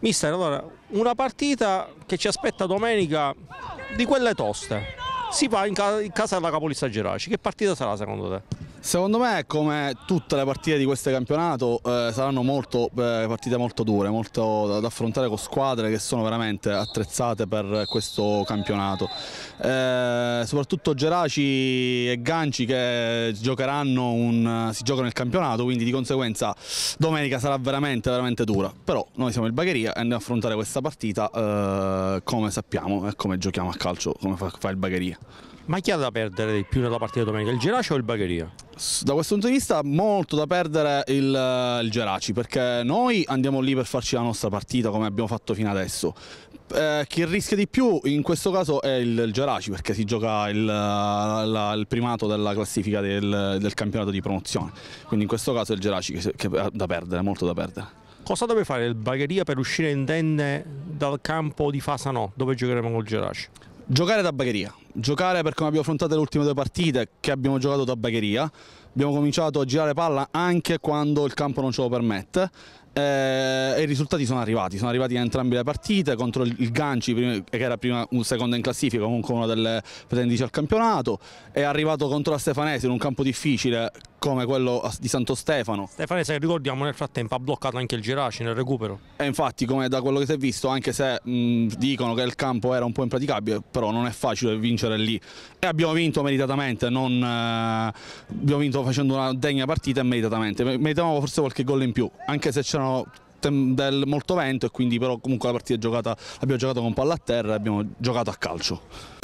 Mister, allora, una partita che ci aspetta domenica di quelle toste. Si va in, in casa della capolista Geraci. Che partita sarà secondo te? Secondo me, come tutte le partite di questo campionato, eh, saranno molto, eh, partite molto dure, molto da, affrontare con squadre che sono veramente attrezzate per questo campionato. Eh, soprattutto Geraci e Ganci che un, si giocano il campionato, quindi di conseguenza domenica sarà veramente, veramente dura. Però noi siamo il Bagheria e andiamo a affrontare questa partita eh, come sappiamo e come giochiamo a calcio, come fa, fa il Bagheria. Ma chi ha da perdere di più nella partita domenica, il Geraci o il Bagheria? Da questo punto di vista molto da perdere il, eh, il Geraci perché noi andiamo lì per farci la nostra partita come abbiamo fatto fino adesso. Eh, chi rischia di più in questo caso è il, il Geraci perché si gioca il, eh, la, il primato della classifica del, del, campionato di promozione. Quindi in questo caso è il Geraci che, che è da perdere, molto da perdere. Cosa deve fare il Bagheria per uscire indenne dal campo di Fasano dove giocheremo con il Geraci? Giocare da Bagheria, giocare per come abbiamo affrontato le ultime due partite che abbiamo giocato da bagheria, abbiamo cominciato a girare palla anche quando il campo non ce lo permette eh, e i risultati sono arrivati, sono arrivati in entrambe le partite contro il Ganci che era prima un secondo in classifica, comunque una delle pretendici al campionato, è arrivato contro la Stefanese in un campo difficile come quello di Santo Stefano. Stefanese che ricordiamo nel frattempo ha bloccato anche il Giraci nel recupero. E infatti come da quello che si è visto anche se mh, dicono che il campo era un po' impraticabile però non è facile vincere essere lì e abbiamo vinto meritatamente, non, eh, abbiamo vinto facendo una degna partita e meritatamente, meritavamo forse qualche gol in più, anche se c'erano del molto vento e quindi però comunque la partita è giocata, abbiamo giocato con palla a terra e abbiamo giocato a calcio.